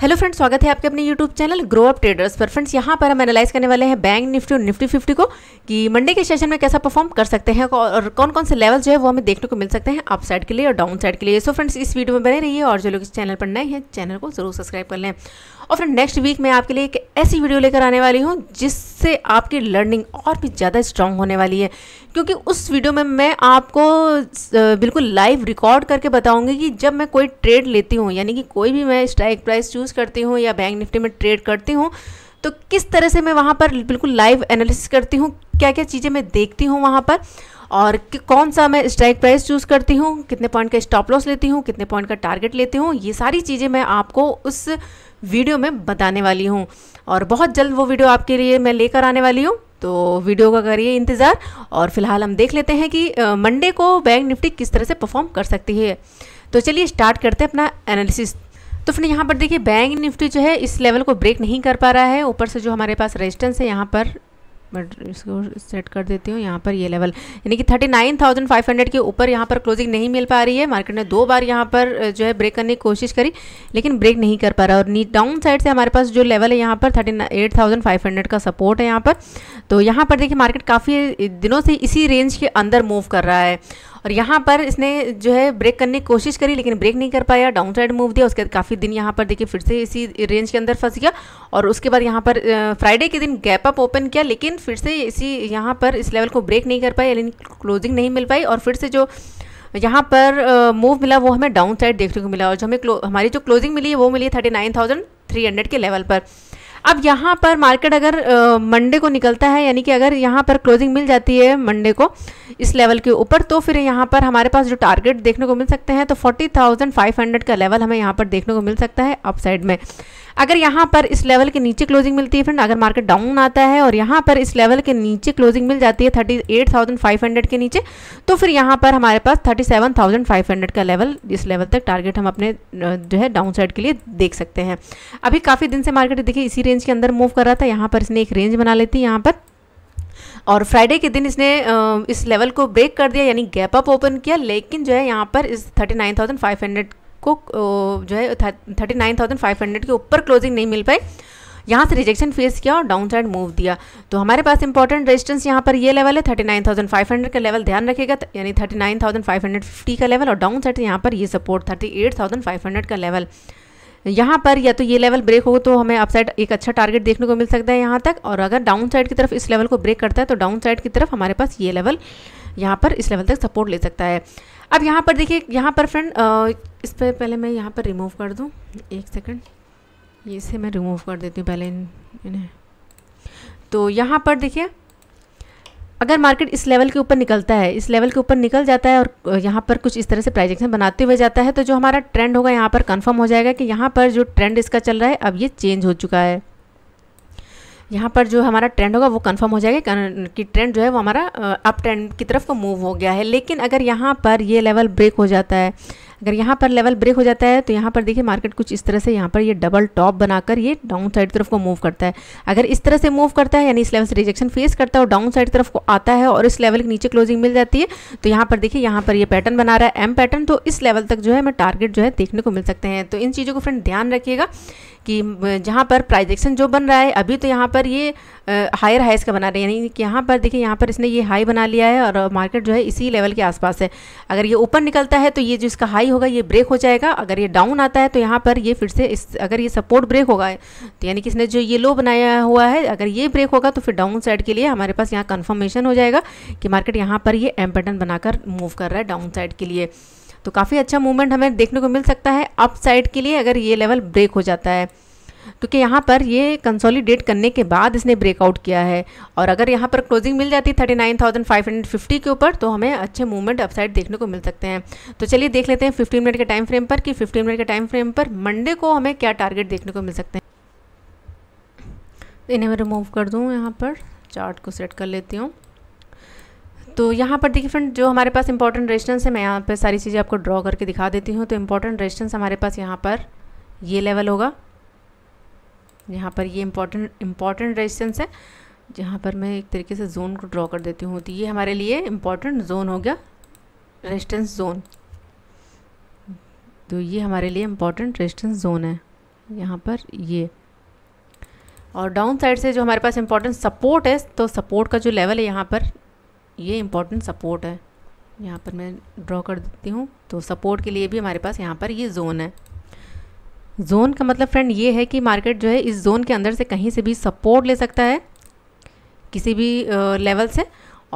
hello friends स्वागत है आपके अपने YouTube channel grow up traders पर फ्रेंड्स यहाँ पर हम एनालाइज करने वाले हैं बैंक निफ्टी और निफ्टी फिफ्टी को कि मंडे के सेशन में कैसा परफॉर्म कर सकते हैं और कौन कौन से लेवल जो है वो हमें देखने को मिल सकते हैं अप साइड के लिए और डाउन साइड के लिए सो फ्रेंड्स इस वीडियो में बने रहिए और जो लोग इस चैनल पर नए हैं चैनल को जरूर सब्सक्राइब कर लें और फ्रेंड नेक्स्ट वीक मैं आपके लिए एक ऐसी वीडियो लेकर आने वाली हूँ जिससे आपकी लर्निंग और भी ज़्यादा स्ट्रांग होने वाली है क्योंकि उस वीडियो में मैं आपको बिल्कुल लाइव रिकॉर्ड करके बताऊंगी कि जब मैं कोई ट्रेड लेती हूँ यानी कि कोई भी मैं स्ट्राइक प्राइस चूज़ करती हूँ या बैंक निफ्टी में ट्रेड करती हूँ तो किस तरह से मैं वहाँ पर बिल्कुल लाइव एनालिसिस करती हूँ क्या क्या चीज़ें मैं देखती हूँ वहाँ पर और कौन सा मैं स्ट्राइक प्राइस चूज़ करती हूँ कितने पॉइंट का स्टॉप लॉस लेती हूँ कितने पॉइंट का टारगेट लेती हूँ ये सारी चीज़ें मैं आपको उस वीडियो में बताने वाली हूँ और बहुत जल्द वो वीडियो आपके लिए मैं लेकर आने वाली हूँ तो वीडियो का करिए इंतज़ार और फिलहाल हम देख लेते हैं कि मंडे को बैंक निफ्टी किस तरह से परफॉर्म कर सकती है तो चलिए स्टार्ट करते हैं अपना एनालिसिस तो फिर यहाँ पर देखिए बैंक निफ्टी जो है इस लेवल को ब्रेक नहीं कर पा रहा है ऊपर से जो हमारे पास रेजिस्टेंस है यहाँ पर बट इसको सेट कर देती हूँ यहाँ पर ये लेवल यानी कि thirty nine thousand five hundred के ऊपर यहाँ पर क्लोजिंग नहीं मिल पा रही है मार्केट ने दो बार यहाँ पर जो है ब्रेक करने की कोशिश करी लेकिन ब्रेक नहीं कर पा रहा और नी डाउन साइड से हमारे पास जो लेवल है यहाँ पर thirty eight thousand five hundred का सपोर्ट है यहाँ पर तो यहाँ पर देखिए मार्केट काफ़ी दिनों से इसी रेंज के अंदर मूव कर रहा है और यहाँ पर इसने जो है ब्रेक करने की कोशिश करी लेकिन ब्रेक नहीं कर पाया डाउन साइड मूव दिया उसके बाद काफ़ी दिन यहाँ पर देखिए फिर से इसी रेंज के अंदर फंस गया और उसके बाद यहाँ पर फ्राइडे के दिन गैप अप ओपन किया लेकिन फिर से इसी यहाँ पर इस लेवल को ब्रेक नहीं कर पाया यानी क्लोजिंग नहीं मिल पाई और फिर से जो यहाँ पर मूव मिला वो हमें डाउन साइड देखने को मिला और जो हमें हमारी जो क्लोजिंग मिली है वो मिली है thirty nine thousand three hundred के लेवल पर अब यहाँ पर मार्केट अगर मंडे को निकलता है यानी कि अगर यहाँ पर क्लोजिंग मिल जाती है मंडे को इस लेवल के ऊपर तो फिर यहाँ पर हमारे पास जो टारगेट देखने को मिल सकते हैं तो 40,500 का लेवल हमें यहाँ पर देखने को मिल सकता है अपसाइड में अगर यहाँ पर इस लेवल के नीचे क्लोजिंग मिलती है फ्रेंड अगर मार्केट डाउन आता है और यहाँ पर इस लेवल के नीचे क्लोजिंग मिल जाती है 38,500 के नीचे तो फिर यहाँ पर हमारे पास 37,500 का लेवल इस लेवल तक टारगेट हम अपने जो है डाउन साइड के लिए देख सकते हैं अभी काफ़ी दिन से मार्केट देखिए इसी रेंज रेंज के अंदर मूव कर रहा था यहाँ पर इसने एक रेंज बना लेती यहाँ पर और फ्राइडे के दिन इसने इस लेवल को ब्रेक कर दिया यानी गैप अप ओपन किया लेकिन जो है यहाँ पर इस thirty nine thousand five hundred को जो है thirty nine thousand five hundred के ऊपर क्लोजिंग नहीं मिल पाई यहाँ से रिजेक्शन फेस किया और डाउन साइड मूव दिया तो हमारे पास इंपॉर्टेंट रेजिस्टेंस यहाँ पर ये लेवल है 39,500 का लेवल ध्यान रखेगा यानी 39,550 का लेवल और डाउन साइड यहाँ पर ये सपोर्ट 38,500 का लेवल यहाँ पर या तो ये लेवल ब्रेक हो तो हमें अपसाइड एक अच्छा टारगेट देखने को मिल सकता है यहाँ तक और अगर डाउन साइड की तरफ इस लेवल को ब्रेक करता है तो डाउन साइड की तरफ हमारे पास ये लेवल यहाँ पर इस लेवल तक सपोर्ट ले सकता है अब यहाँ पर देखिए यहाँ पर फ्रेंड इस पर पहले मैं यहाँ पर रिमूव कर दूँ एक सेकेंड ये इसे मैं रिमूव कर देती हूँ पहले इन इन्हें तो यहाँ पर देखिए अगर मार्केट इस लेवल के ऊपर निकलता है इस लेवल के ऊपर निकल जाता है और यहाँ पर कुछ इस तरह से प्राइजेक्शन बनाते हुए जाता है तो जो हमारा ट्रेंड होगा यहाँ पर कंफर्म हो जाएगा कि यहाँ पर जो ट्रेंड इसका चल रहा है अब ये चेंज हो चुका है यहाँ पर जो हमारा ट्रेंड होगा वो कंफर्म हो जाएगा कि ट्रेंड जो है वो हमारा अप ट्रेंड की तरफ को मूव हो गया है लेकिन अगर यहाँ पर ये लेवल ब्रेक हो जाता है अगर यहाँ पर लेवल ब्रेक हो जाता है तो यहाँ पर देखिए मार्केट कुछ इस तरह से यहाँ पर ये डबल टॉप बनाकर ये डाउन साइड तरफ को मूव करता है अगर इस तरह से मूव करता है यानी इस लेवल से रिजेक्शन फेस करता है और डाउन साइड तरफ को आता है और इस लेवल के नीचे क्लोजिंग मिल जाती है तो यहाँ पर देखिए यहाँ पर ये पैटर्न बना रहा है एम पैटर्न तो इस लेवल तक जो है हमें टारगेट जो है देखने को मिल सकते हैं तो इन चीज़ों को फ्रेंड ध्यान रखिएगा कि जहाँ पर प्राइजेक्शन जो बन रहा है अभी तो यहाँ पर ये हायर हाइस का बना रहे हैं यानी कि यहाँ पर देखिए यहाँ पर इसने ये हाई बना लिया है और मार्केट जो है इसी लेवल के आसपास है अगर ये ऊपर निकलता है तो ये जो इसका हाई होगा ये ब्रेक हो जाएगा अगर ये डाउन आता है तो यहाँ पर ये फिर से इस अगर ये सपोर्ट ब्रेक होगा तो यानी कि इसने जो ये लो बनाया हुआ है अगर ये ब्रेक होगा तो फिर डाउन साइड के लिए हमारे पास यहाँ कन्फर्मेशन हो जाएगा कि मार्केट यहाँ पर ये एम पैटर्न बनाकर मूव कर रहा है डाउन साइड के लिए तो काफ़ी अच्छा मूवमेंट हमें देखने को मिल सकता है अप साइड के लिए अगर ये लेवल ब्रेक हो जाता है तो क्योंकि यहाँ पर ये कंसोलिडेट करने के बाद इसने ब्रेकआउट किया है और अगर यहाँ पर क्लोजिंग मिल जाती है thirty nine thousand five hundred fifty के ऊपर तो हमें अच्छे मूवमेंट अपसाइड देखने को मिल सकते हैं तो चलिए देख लेते हैं फिफ्टीन मिनट के टाइम फ्रेम पर कि फिफ्टीन मिनट के टाइम फ्रेम पर मंडे को हमें क्या टारगेट देखने को मिल सकते हैं इन्हें मैं रिमूव कर दूँ यहाँ पर चार्ट को सेट कर लेती हूँ तो यहाँ पर देखिए फ्रेंड जो हमारे पास इंपॉर्टेंट रेजिस्टेंस है मैं यहाँ पर सारी चीज़ें आपको ड्रॉ करके दिखा देती हूँ तो इम्पॉर्टेंट रेजिस्टेंस हमारे पास यहाँ पर ये लेवल होगा यहाँ पर ये इम्पॉर्टेंट इम्पॉर्टेंट रेजिस्टेंस है जहाँ पर मैं एक तरीके से जोन को ड्रॉ कर देती हूँ तो ये हमारे लिए इम्पॉर्टेंट जोन हो गया रेजिस्टेंस जोन तो ये हमारे लिए इम्पोर्टेंट रेजिस्टेंस जोन है यहाँ पर ये और डाउन साइड से जो हमारे पास इम्पोर्टेंट सपोर्ट है तो सपोर्ट का जो लेवल है यहाँ पर ये इम्पोर्टेंट सपोर्ट है यहाँ पर मैं ड्रॉ कर देती हूँ तो सपोर्ट के लिए भी हमारे पास यहाँ पर ये जोन है जोन का मतलब फ्रेंड ये है कि मार्केट जो है इस जोन के अंदर से कहीं से भी सपोर्ट ले सकता है किसी भी लेवल से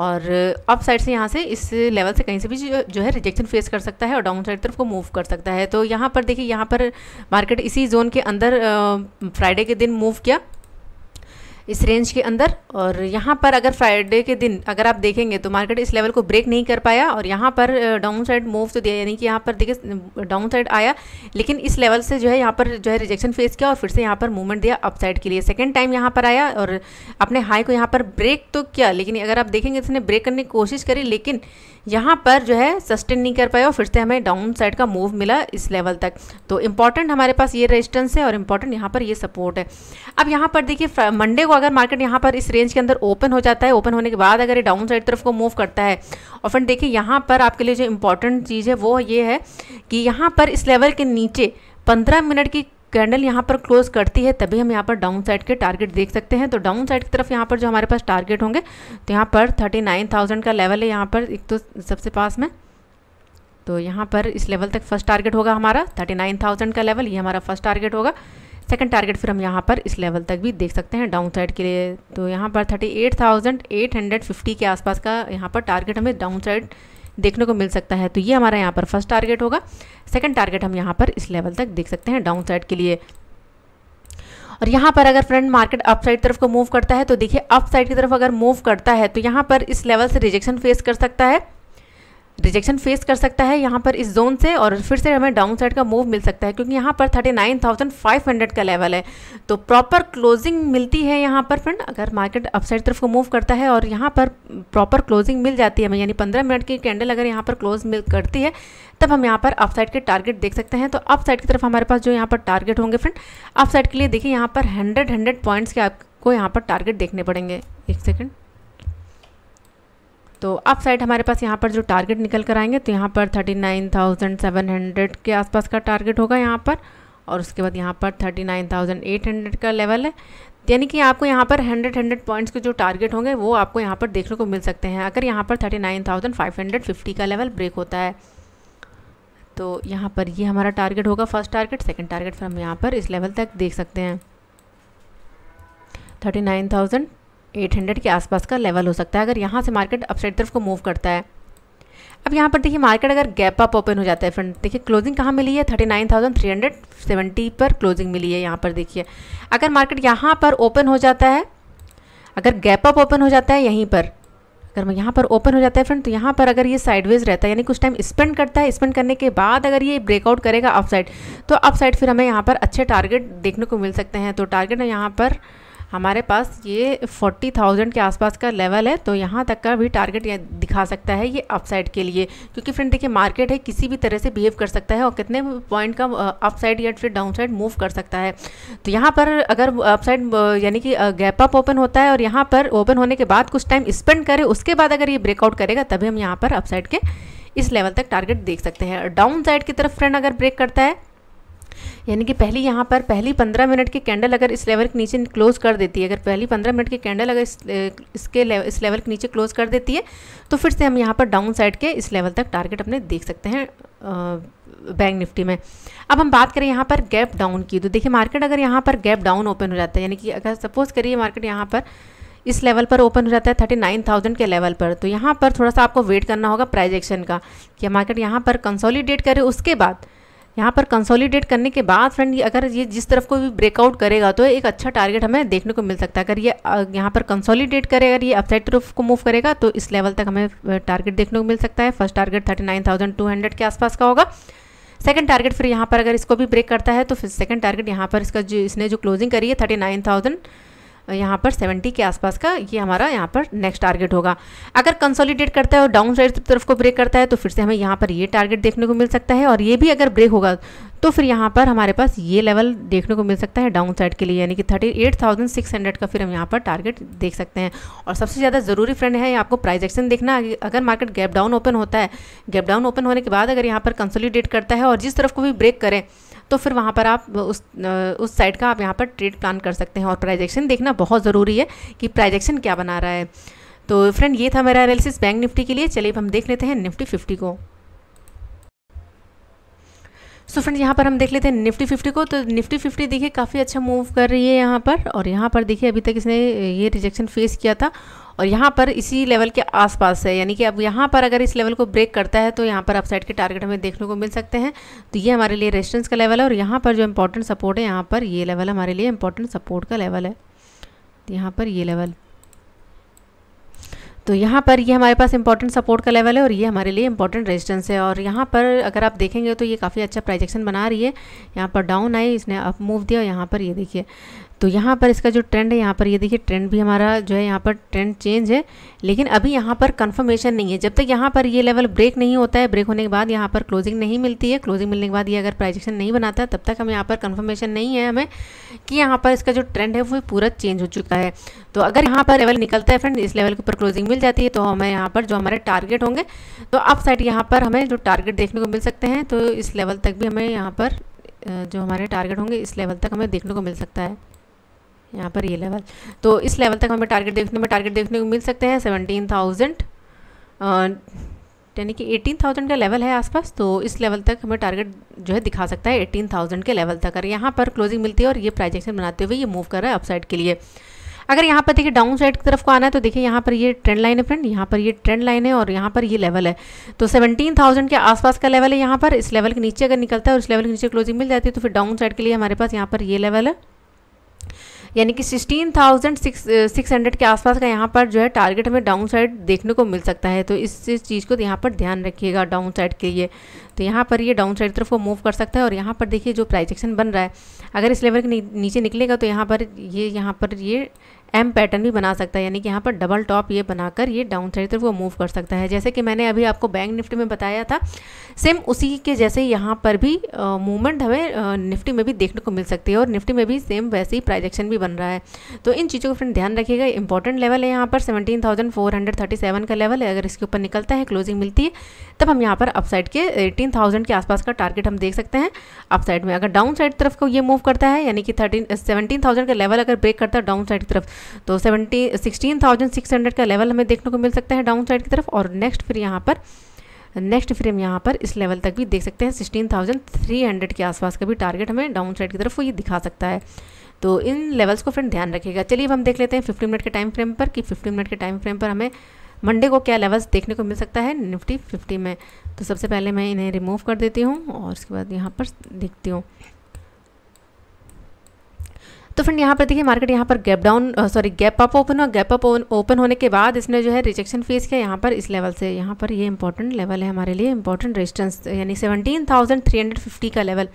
और अप साइड से यहाँ से इस लेवल से कहीं से भी जो, है रिजेक्शन फेस कर सकता है और डाउन साइड तरफ को मूव कर सकता है तो यहाँ पर देखिए यहाँ पर मार्केट इसी जोन के अंदर फ्राइडे के दिन मूव किया इस रेंज के अंदर और यहाँ पर अगर फ्राइडे के दिन अगर आप देखेंगे तो मार्केट इस लेवल को ब्रेक नहीं कर पाया और यहाँ पर डाउन साइड मूव तो दिया यानी कि यहाँ पर देखिए डाउन साइड आया लेकिन इस लेवल से जो है यहाँ पर जो है रिजेक्शन फेस किया और फिर से यहाँ पर मूवमेंट दिया अप साइड के लिए सेकेंड टाइम यहाँ पर आया और अपने हाई को यहाँ पर ब्रेक तो किया लेकिन अगर आप देखेंगे तो इसने ब्रेक करने की कोशिश करी लेकिन यहाँ पर जो है सस्टेन नहीं कर पाया और फिर से हमें डाउन साइड का मूव मिला इस लेवल तक तो इंपॉर्टेंट हमारे पास ये रेजिस्टेंस है और इम्पॉर्टेंट यहाँ पर ये सपोर्ट है अब यहाँ पर देखिए मंडे को अगर मार्केट यहाँ पर इस रेंज के अंदर ओपन हो जाता है ओपन होने के बाद अगर ये डाउन साइड तरफ को मूव करता है और फिर देखिए यहाँ पर आपके लिए जो इंपॉर्टेंट चीज़ है वो ये है कि यहाँ पर इस लेवल के नीचे पंद्रह मिनट की कैंडल यहाँ पर क्लोज करती है तभी हम यहाँ पर डाउन साइड के टारगेट देख सकते हैं तो डाउन साइड की तरफ यहाँ पर जो हमारे पास टारगेट होंगे तो यहाँ पर थर्टी नाइन थाउजेंड का लेवल है यहाँ पर एक तो सबसे पास में तो यहाँ पर इस लेवल तक फर्स्ट टारगेट होगा हमारा थर्टी नाइन थाउजेंड का लेवल ये हमारा फर्स्ट टारगेट होगा सेकेंड टारगेट फिर हम यहाँ पर इस लेवल तक भी देख सकते हैं डाउन साइड के लिए तो यहाँ पर thirty eight thousand eight hundred fifty के आसपास का यहाँ पर टारगेट हमें डाउन साइड देखने को मिल सकता है तो ये हमारा यहाँ पर फर्स्ट टारगेट होगा सेकेंड टारगेट हम यहाँ पर इस लेवल तक देख सकते हैं डाउन साइड के लिए और यहाँ पर अगर फ्रेंड मार्केट अप साइड तरफ को मूव करता है तो देखिए अप साइड की तरफ अगर मूव करता है तो यहाँ पर इस लेवल से रिजेक्शन फेस कर सकता है रिजेक्शन फेस कर सकता है यहाँ पर इस जोन से और फिर से हमें डाउन साइड का मूव मिल सकता है क्योंकि यहाँ पर 39,500 का लेवल है तो प्रॉपर क्लोजिंग मिलती है यहाँ पर फ्रेंड अगर मार्केट अपसाइड तरफ को मूव करता है और यहाँ पर प्रॉपर क्लोजिंग मिल जाती है हमें यानी 15 मिनट की कैंडल अगर यहाँ पर क्लोज मिल करती है तब हम यहाँ पर अपसाइड के टारगेट देख सकते हैं तो अपसाइड की तरफ हमारे पास जो यहाँ पर टारगेट होंगे फ्रेंड अपसाइड के लिए देखिए यहाँ पर हंड्रेड हंड्रेड पॉइंट्स के आपको यहाँ पर टारगेट देखने पड़ेंगे एक सेकेंड तो अप साइड हमारे पास यहाँ पर जो टारगेट निकल कर आएंगे तो यहाँ पर thirty nine thousand seven hundred के आसपास का टारगेट होगा यहाँ पर और उसके बाद यहाँ पर thirty nine thousand eight hundred का लेवल है यानी कि आपको यहाँ पर हंड्रेड हंड्रेड पॉइंट्स के जो टारगेट होंगे वो आपको यहाँ पर देखने को मिल सकते हैं अगर यहाँ पर thirty nine thousand five hundred fifty का लेवल ब्रेक होता है तो यहाँ पर ये हमारा टारगेट होगा फर्स्ट टारगेट सेकेंड टारगेट फिर हम यहाँ पर इस लेवल तक देख सकते हैं थर्टी नाइन थाउजेंड 800 के आसपास का लेवल हो सकता है अगर यहाँ से मार्केट अपसाइड तरफ को मूव करता है अब यहाँ पर देखिए मार्केट अगर गैप अप ओपन हो जाता है फ्रेंड देखिए क्लोजिंग कहाँ मिली है 39,370 पर क्लोजिंग मिली है यहाँ पर देखिए अगर मार्केट यहाँ पर ओपन हो जाता है अगर गैप अप ओपन हो जाता है यहीं पर अगर मैं यहाँ पर ओपन हो जाता है फ्रेंड तो यहाँ पर अगर ये साइडवेज रहता है यानी कुछ टाइम स्पेंड करता है स्पेंड करने के बाद अगर ये ब्रेकआउट करेगा अपसाइड तो अपसाइड फिर हमें यहाँ पर अच्छे टारगेट देखने को मिल सकते हैं तो टारगेट यहाँ पर हमारे पास ये 40,000 के आसपास का लेवल है तो यहाँ तक का भी टारगेट दिखा सकता है ये अपसाइड के लिए क्योंकि फ्रेंड देखिए मार्केट है किसी भी तरह से बिहेव कर सकता है और कितने पॉइंट का अपसाइड या फिर डाउनसाइड मूव कर सकता है तो यहाँ पर अगर अपसाइड यानी कि गैप अप ओपन होता है और यहाँ पर ओपन होने के बाद कुछ टाइम स्पेंड करे उसके बाद अगर ये ब्रेकआउट करेगा तभी हम यहाँ पर अपसाइड के इस लेवल तक टारगेट देख सकते हैं डाउन साइड की तरफ फ्रेंड अगर ब्रेक करता है यानी कि पहली यहाँ पर पहली पंद्रह मिनट के कैंडल अगर इस लेवल के नीचे क्लोज़ कर देती है अगर पहली पंद्रह मिनट के कैंडल अगर इस, इसके लेवल इस लेवल के नीचे क्लोज़ कर देती है तो फिर से हम यहाँ पर डाउन साइड के इस लेवल तक टारगेट अपने देख सकते हैं बैंक निफ्टी में अब हम बात करें यहाँ पर गैप डाउन की तो देखिए मार्केट अगर यहाँ पर गैप डाउन ओपन हो जाता है यानी कि अगर सपोज़ करिए मार्केट यहाँ पर इस लेवल पर ओपन हो जाता है थर्टी नाइन थाउजेंड के लेवल पर तो यहाँ पर थोड़ा सा आपको वेट करना होगा प्राइजेक्शन का कि मार्केट यहाँ पर कंसोलिडेट करे उसके बाद यहाँ पर कंसोलिडेट करने के बाद फ्रेंड अगर ये जिस तरफ को भी ब्रेकआउट करेगा तो एक अच्छा टारगेट हमें देखने को मिल सकता है अगर ये यहाँ पर कंसोलिडेट करे अगर ये अपसाइड तरफ को मूव करेगा तो इस लेवल तक हमें टारगेट देखने को मिल सकता है first target thirty nine thousand two hundred के आसपास का होगा सेकंड टारगेट फिर यहाँ पर अगर इसको भी ब्रेक करता है तो फिर सेकंड टारगेट यहाँ पर इसका जो इसने जो क्लोजिंग करी है थर्टी नाइन थाउजेंड यहाँ पर 70 के आसपास का ये हमारा यहाँ पर नेक्स्ट टारगेट होगा अगर कंसोलिडेट करता है और डाउन साइड तरफ को ब्रेक करता है तो फिर से हमें यहाँ पर ये टारगेट देखने को मिल सकता है और ये भी अगर ब्रेक होगा तो फिर यहाँ पर हमारे पास ये लेवल देखने को मिल सकता है डाउन साइड के लिए यानी कि thirty eight thousand six hundred का फिर हम यहाँ पर टारगेट देख सकते हैं और सबसे ज़्यादा ज़रूरी फ्रेंड है आपको प्राइस एक्शन देखना अगर मार्केट गैप डाउन ओपन होता है गैप डाउन ओपन होने के बाद अगर यहाँ पर कंसोलीडेट करता है और जिस तरफ को भी ब्रेक करें तो फिर वहाँ पर आप उस उस साइड का आप यहाँ पर ट्रेड प्लान कर सकते हैं और प्राइजेक्शन देखना बहुत ज़रूरी है कि प्राइजेक्शन क्या बना रहा है तो फ्रेंड ये था मेरा एनालिसिस बैंक निफ्टी के लिए चलिए हम देख लेते हैं निफ्टी फिफ्टी को सो so फ्रेंड यहाँ पर हम देख लेते हैं निफ्टी फिफ्टी को तो निफ्टी फिफ्टी देखिए काफ़ी अच्छा मूव कर रही है यहाँ पर और यहाँ पर देखिए अभी तक इसने ये रिजेक्शन फेस किया था और यहाँ पर इसी लेवल के आसपास है यानी कि अब यहाँ पर अगर इस लेवल को ब्रेक करता है तो यहाँ पर अपसाइड के टारगेट हमें देखने को मिल सकते हैं तो ये हमारे लिए रेजिस्टेंस का लेवल है और यहाँ पर जो इंपॉर्टेंट सपोर्ट है यहाँ पर ये लेवल हमारे लिए इम्पोर्टेंट सपोर्ट का लेवल है तो यहाँ पर ये लेवल तो यहाँ पर ये हमारे पास इंपॉर्टेंट सपोर्ट का लेवल है और ये हमारे लिए इंपॉर्टेंट रेजिस्टेंस है और यहाँ पर अगर आप देखेंगे तो ये काफ़ी अच्छा प्राइजेक्शन बना रही है यहाँ पर डाउन आई इसने अप मूव दिया और यहाँ पर ये देखिए तो यहाँ पर इसका जो ट्रेंड है यहाँ पर ये देखिए ट्रेंड भी हमारा जो है यहाँ पर ट्रेंड चेंज है लेकिन अभी यहाँ पर कंफर्मेशन नहीं है जब तक यहाँ पर ये लेवल ब्रेक नहीं होता है ब्रेक होने के बाद यहाँ पर क्लोजिंग नहीं मिलती है क्लोजिंग मिलने के बाद ये अगर प्राइजेक्शन नहीं बनाता तब तक हम यहाँ पर कन्फर्मेशन नहीं है हमें कि यहाँ पर इसका जो ट्रेंड है वो पूरा चेंज हो चुका है तो अगर यहाँ पर लेवल निकलता है फ्रेंड इस लेवल के ऊपर क्लोजिंग मिल जाती है तो हमें यहाँ पर जो हमारे टारगेट होंगे तो अप साइड यहाँ पर हमें जो टारगेट देखने को मिल सकते हैं तो इस लेवल तक भी हमें यहाँ पर जो हमारे टारगेट होंगे इस लेवल तक हमें देखने को मिल सकता है यहाँ पर ये लेवल तो इस लेवल तक हमें टारगेट देखने में टारगेट देखने को मिल सकते हैं सेवनटीन थाउजेंड यानी कि एटीन थाउजेंड का लेवल है आसपास तो इस लेवल तक हमें टारगेट जो है दिखा सकता है एटीन थाउजेंड के लेवल तक और यहाँ पर क्लोजिंग मिलती है और ये प्राइजेक्शन बनाते हुए ये मूव कर रहा है अपसाइड के लिए अगर यहाँ पर देखिए डाउन साइड की तरफ को आना है तो देखिए यहाँ पर ये ट्रेंड लाइन है फ्रेंड यहाँ पर ये ट्रेंड लाइन है और यहाँ पर ये लेवल है तो 17,000 के आसपास का लेवल है यहाँ पर इस लेवल के नीचे अगर निकलता है और इस लेवल के नीचे क्लोजिंग मिल जाती है तो फिर डाउन साइड के लिए हमारे पास यहाँ पर ये लेवल है यानी कि sixteen thousand six six hundred के आसपास का यहाँ पर जो है टारगेट हमें डाउन साइड देखने को मिल सकता है तो इस चीज़ को यहाँ पर ध्यान रखिएगा डाउन साइड के लिए तो यहाँ पर ये डाउन साइड तरफ को मूव कर सकता है और यहाँ पर देखिए जो प्राइजेक्शन बन रहा है अगर इस लेवल के नीचे निकलेगा तो यहाँ पर ये यहाँ पर ये एम पैटर्न भी बना सकता है यानी कि यहाँ पर डबल टॉप ये बनाकर ये डाउन साइड तरफ वो मूव कर सकता है जैसे कि मैंने अभी आपको बैंक निफ्टी में बताया था सेम उसी के जैसे यहाँ पर भी मूवमेंट हमें निफ्टी में भी देखने को मिल सकती है और निफ्टी में भी सेम वैसे ही प्राइजेक्शन भी बन रहा है तो इन चीज़ों का फ्रेंड ध्यान रखिएगा इंपॉर्टेंट लेवल है यहाँ पर सेवनटीन का लेवल है अगर इसके ऊपर निकलता है क्लोजिंग मिलती है तब हम यहाँ पर अपसाइड के एटीन के आसपास का टारगेट हम देख सकते हैं अपसाइड में अगर डाउन साइड तरफ को ये मूव करता है यानी कि थर्टीन सेवनटीन का लेवल अगर ब्रेक करता है डाउन साइड की तरफ तो seventy sixteen thousand six hundred का लेवल हमें देखने को मिल सकता है डाउन साइड की तरफ और नेक्स्ट फिर यहाँ पर नेक्स्ट फ्रेम यहाँ पर इस लेवल तक भी देख सकते हैं सिक्सटीन थाउजेंड थ्री हंड्रेड के आसपास का भी टारगेट हमें डाउन साइड की तरफ वो ये दिखा सकता है तो इन लेवल्स को फ्रेंड ध्यान रखिएगा चलिए अब हम देख लेते हैं फिफ्टी मिनट के टाइम फ्रेम पर कि फिफ्टी मिनट के टाइम फ्रेम पर हमें मंडे को क्या लेवल्स देखने को मिल सकता है निफ्टी फिफ्टी में तो सबसे पहले मैं इन्हें रिमूव कर देती हूँ और उसके बाद यहाँ पर देखती हूँ तो फ्रेंड यहाँ पर देखिए मार्केट यहाँ पर gap down sorry gap up open हुआ गैप अप ओपन होने के बाद इसने जो है रिजेक्शन फेस किया यहाँ पर इस लेवल से यहाँ पर ये इंपॉर्टेंट लेवल है हमारे लिए इंपॉर्टेंट रेजिस्टेंस यानी seventeen thousand three hundred fifty का लेवल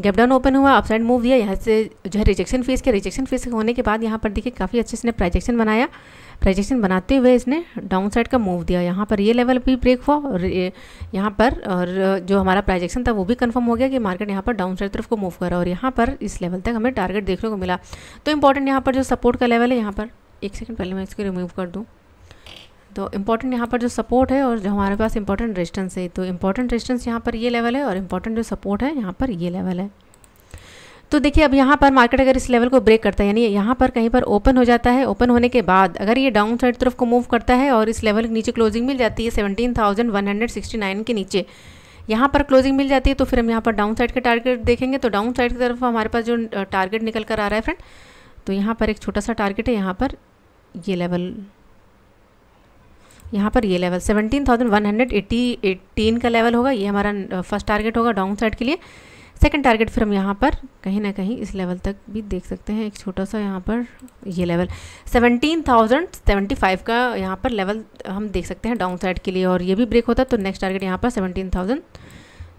गैप डाउन ओपन हुआ अपसाइड मूव दिया यहाँ से जो है रिजेक्शन फेस के रिजेक्शन फेस होने के बाद यहाँ पर देखिए काफ़ी अच्छे इसने प्राइजेक्शन बनाया प्रोजेक्शन बनाते हुए इसने डाउन साइड का मूव दिया यहाँ पर ये लेवल भी ब्रेक हुआ और यहाँ पर और जो हमारा प्रोजेक्शन था वो भी कंफर्म हो गया कि मार्केट यहाँ पर डाउन साइड तरफ को मूव करा और यहाँ पर इस लेवल तक हमें टारगेट देखने को मिला तो इम्पॉर्टेंट यहाँ पर जो सपोर्ट का लेवल है यहाँ पर एक सेकेंड पहले मैं इसको रिमूव कर दूँ तो इम्पॉर्टेंट यहाँ पर जो सपोर्ट है और जो हमारे पास इंपॉर्टेंट रेजिस्टेंस है तो इम्पॉर्टेंट रेजिस्टेंस यहाँ पर ये लेवल है और इम्पॉर्टेंट जो सपोर्ट है यहाँ पर ये लेवल है तो देखिए अब यहाँ पर मार्केट अगर इस लेवल को ब्रेक करता है यानी यहाँ पर कहीं पर ओपन हो जाता है ओपन होने के बाद अगर ये डाउन साइड तरफ को मूव करता है और इस लेवल के नीचे क्लोजिंग मिल जाती है 17,169 के नीचे यहाँ पर क्लोजिंग मिल जाती है तो फिर हम यहाँ पर डाउन साइड के टारगेट देखेंगे तो डाउन साइड की तरफ हमारे पास जो टारगेट निकल कर आ रहा है फ्रेंड तो यहाँ पर एक छोटा सा टारगेट है यहाँ पर ये लेवल यहाँ पर ये लेवल 17,180 एटीन का लेवल होगा ये हमारा फर्स्ट टारगेट होगा डाउन साइड के लिए सेकंड टारगेट फिर हम यहाँ पर कहीं ना कहीं इस लेवल तक भी देख सकते हैं एक छोटा सा यहाँ पर ये level seventeen thousand seventy five का यहाँ पर लेवल हम देख सकते हैं डाउन साइड के लिए और ये भी ब्रेक होता तो नेक्स्ट टारगेट यहाँ पर सेवनटीन थाउजेंड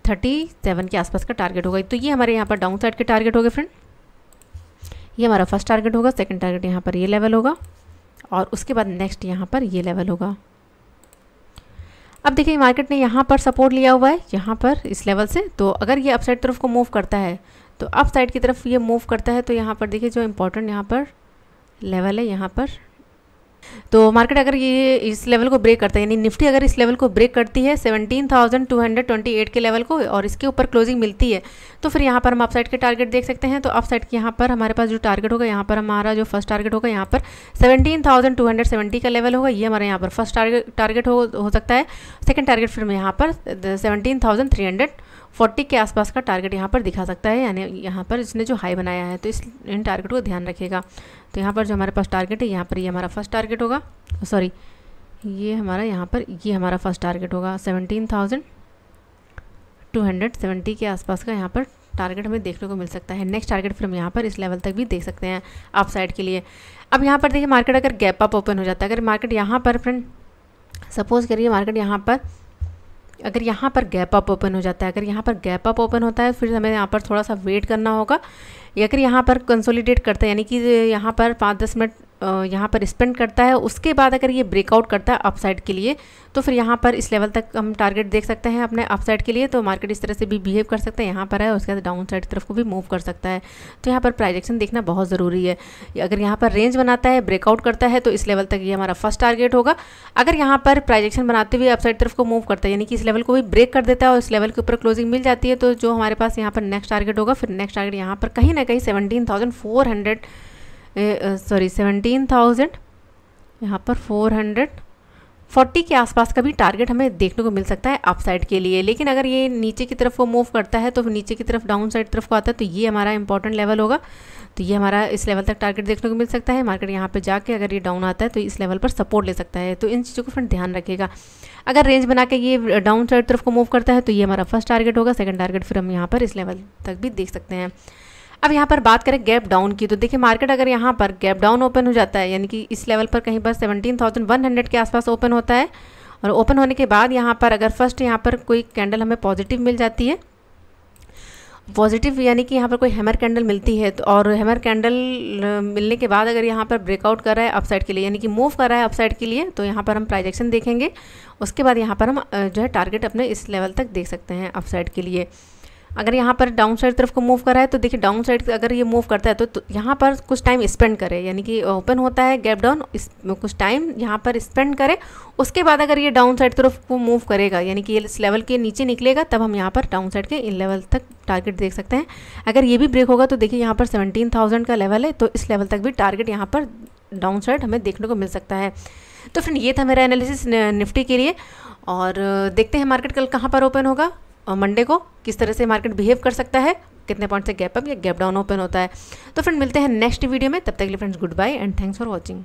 थर्टी सेवन के आसपास का टारगेट होगा तो ये हमारे यहाँ पर डाउन साइड के टारगेट हो गए फ्रेंड ये हमारा फर्स्ट टारगेट होगा सेकेंड टारगेट यहाँ पर ये लेवल होगा और उसके बाद नेक्स्ट यहाँ पर ये लेवल होगा अब देखिए मार्केट ने यहाँ पर सपोर्ट लिया हुआ है यहाँ पर इस लेवल से तो अगर ये अपसाइड तरफ को मूव करता है तो अपसाइड की तरफ ये मूव करता है तो यहाँ पर देखिए जो इम्पोर्टेंट यहाँ पर लेवल है यहाँ पर तो मार्केट अगर ये इस लेवल को ब्रेक करता है यानी निफ्टी अगर इस लेवल को ब्रेक करती है 17,228 के लेवल को और इसके ऊपर क्लोजिंग मिलती है तो फिर यहाँ पर हम अपसाइड के टारगेट देख सकते हैं तो अपसाइड के यहाँ पर हमारे पास जो टारगेट होगा यहाँ पर हमारा जो फर्स्ट टारगेट होगा यहाँ पर 17,270 का लेवल होगा ये हमारे यहाँ पर फर्स्ट टारगेट टारगेट हो, हो सकता है सेकेंड टारगेट फिर यहाँ पर सेवनटीन फोर्टी के आसपास का टारगेट यहाँ पर दिखा सकता है यानी यहाँ पर इसने जो हाई बनाया है तो इस इन टारगेट को ध्यान रखेगा तो यहाँ पर जो हमारे पास टारगेट है यहाँ पर ये हमारा फर्स्ट टारगेट होगा सॉरी ये हमारा यहाँ पर ये हमारा फर्स्ट टारगेट होगा seventeen thousand two hundred seventy के आसपास का यहाँ पर टारगेट हमें देखने को मिल सकता है नेक्स्ट टारगेट फिर हम यहाँ पर इस लेवल तक भी देख सकते हैं आप के लिए अब यहाँ पर देखिए मार्केट अगर गैप अप ओपन हो जाता है अगर मार्केट यहाँ पर फ्रेंड सपोज़ करिए मार्केट यहाँ पर अगर यहाँ पर गैप अप ओपन हो जाता है अगर यहाँ पर गैप अप ओपन होता है फिर हमें यहाँ पर थोड़ा सा वेट करना होगा या फिर यहाँ पर कंसोलिडेट करता है यानी कि यहाँ पर पाँच दस मिनट यहाँ पर स्पेंड करता है उसके बाद अगर ये ब्रेकआउट करता है अपसाइड के लिए तो फिर यहाँ पर इस लेवल तक हम टारगेट देख सकते हैं अपने अपसाइड के लिए तो मार्केट इस तरह से भी बिहेव कर सकता है यहाँ पर है उसके बाद डाउन साइड तरफ को भी मूव कर सकता है तो यहाँ पर प्राइजेक्शन देखना बहुत ज़रूरी है अगर यहाँ पर रेंज बनाता है ब्रेकआउट करता है तो इस लेवल तक ये हमारा फर्स्ट टारगेट होगा अगर यहाँ पर प्राइजेक्शन बनाते हुए अपसाइड तरफ को मूव करता है यानी कि इस लेवल को भी ब्रेक कर देता है और इस लेवल के ऊपर क्लोजिंग मिल जाती है तो जो हमारे पास यहाँ पर नेक्स्ट टारगेट होगा फिर नेक्स्ट टारगेट यहाँ पर कहीं ना कहीं seventeen thousand four hundred sorry seventeen thousand यहाँ पर फोर हंड्रेड फोर्टी के आसपास का भी टारगेट हमें देखने को मिल सकता है अपसाइड के लिए लेकिन अगर ये नीचे की तरफ को मूव करता है तो नीचे की तरफ डाउन साइड तरफ को आता है तो ये हमारा इंपॉर्टेंट लेवल होगा तो ये हमारा इस लेवल तक टारगेट देखने को मिल सकता है मार्केट यहाँ पे जाके अगर ये डाउन आता है तो इस लेवल पर सपोर्ट ले सकता है तो इन चीज़ों को फ्रेंड ध्यान रखेगा अगर रेंज बना के ये डाउन साइड तरफ को मूव करता है तो ये हमारा फर्स्ट टारगेट होगा सेकंड टारगेट फिर हम यहाँ पर इस लेवल तक भी देख सकते हैं अब यहाँ पर बात करें गैप डाउन की तो देखिए मार्केट अगर यहाँ पर गैप डाउन ओपन हो जाता है यानी कि इस लेवल पर कहीं पर 17,100 के आसपास ओपन होता है और ओपन होने के बाद यहाँ पर अगर फर्स्ट यहाँ पर कोई कैंडल हमें पॉजिटिव मिल जाती है पॉजिटिव यानी कि यहाँ पर कोई हैमर कैंडल मिलती है तो और हैमर कैंडल मिलने के बाद अगर यहाँ पर ब्रेकआउट कर रहा है अपसाइड के लिए यानी कि मूव कर रहा है अपसाइड के लिए तो यहाँ पर हम प्राइजेक्शन देखेंगे उसके बाद यहाँ पर हम जो है टारगेट अपने इस लेवल तक देख सकते हैं अपसाइड के लिए अगर यहाँ पर डाउन साइड तरफ को मूव करा है तो देखिए डाउन साइड अगर ये मूव करता है तो, तो यहाँ पर कुछ टाइम स्पेंड करे यानी कि ओपन होता है गैप डाउन कुछ टाइम यहाँ पर स्पेंड करे उसके बाद अगर ये डाउन साइड तरफ को मूव करेगा यानी कि ये इस लेवल के नीचे निकलेगा तब हम यहाँ पर डाउन साइड के इन लेवल तक टारगेट देख सकते हैं अगर ये भी ब्रेक होगा तो देखिए यहाँ पर सेवनटीन का लेवल है तो इस लेवल तक भी टारगेट यहाँ पर डाउन साइड हमें देखने को मिल सकता है तो फ्रेंड ये था मेरा एनालिसिस निफ्टी के लिए और देखते हैं मार्केट कल कहाँ पर ओपन होगा मंडे को किस तरह से मार्केट बिहेव कर सकता है कितने पॉइंट से गैप अप या गैप डाउन ओपन होता है तो फ्रेंड मिलते हैं नेक्स्ट वीडियो में तब तक के लिए friends goodbye and thanks for watching